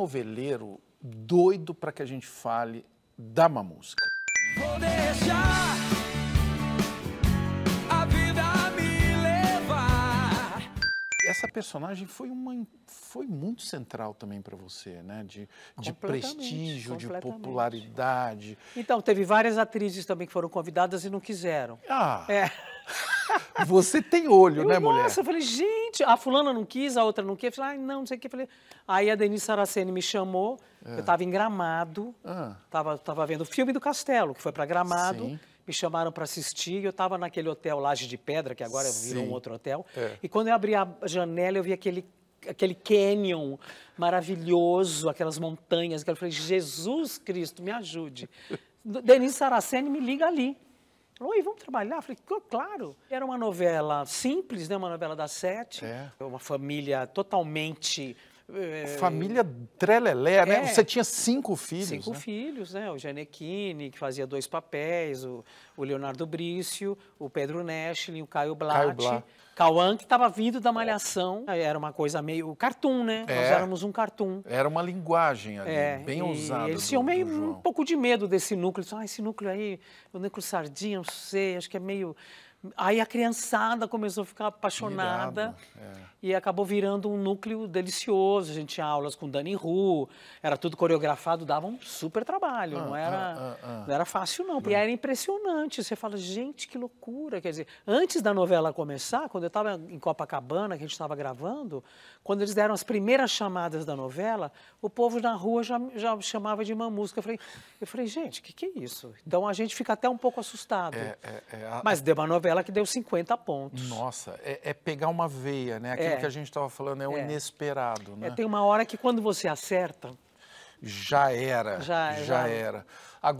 noveleiro doido para que a gente fale da mamusca. Vou deixar a vida me levar. Essa personagem foi uma foi muito central também para você, né? De, de prestígio, de popularidade. Então, teve várias atrizes também que foram convidadas e não quiseram. Ah. É. Você tem olho, eu, né, nossa, mulher? Nossa, eu falei, gente, a fulana não quis, a outra não quis. Eu falei, ah, não, não sei o que. Eu falei, aí a Denise Saraceni me chamou, é. eu estava em Gramado, ah. tava vendo o filme do Castelo, que foi para Gramado. Sim. Me chamaram para assistir, eu estava naquele hotel Laje de Pedra, que agora Sim. virou um outro hotel. É. E quando eu abri a janela, eu vi aquele aquele canyon maravilhoso, aquelas montanhas. Eu falei, Jesus Cristo, me ajude. Denise Saraceni me liga ali falou, oi, vamos trabalhar? Eu falei, claro. Era uma novela simples, né? Uma novela das sete. É. é uma família totalmente é, Família trelelé, né? é, né? Você tinha cinco filhos. Cinco né? filhos, né? O Janequini, que fazia dois papéis, o, o Leonardo Brício, o Pedro Nestlin, o Caio Blatt. Caio Blatt. Cauã, que estava vindo da Malhação, era uma coisa meio cartoon, né? É, Nós éramos um cartoon. Era uma linguagem ali, é, bem ousada. Eles tinham meio um pouco de medo desse núcleo. Ah, esse núcleo aí, o núcleo sardinha, não sei, acho que é meio Aí a criançada começou a ficar apaixonada é. e acabou virando um núcleo delicioso. A gente tinha aulas com Dani Ru, era tudo coreografado, dava um super trabalho, ah, não, era, ah, ah, ah. não era fácil não. E era impressionante, você fala, gente, que loucura. Quer dizer, antes da novela começar, quando eu estava em Copacabana, que a gente estava gravando, quando eles deram as primeiras chamadas da novela, o povo na rua já, já chamava de mamusca. Eu falei, eu falei gente, o que, que é isso? Então a gente fica até um pouco assustado. É, é, é a... Mas deu uma novela novela que deu 50 pontos. Nossa, é, é pegar uma veia, né? Aquilo é. que a gente estava falando é o é. inesperado, né? É, tem uma hora que quando você acerta... Já era, já, é, já, já é. era. Agora,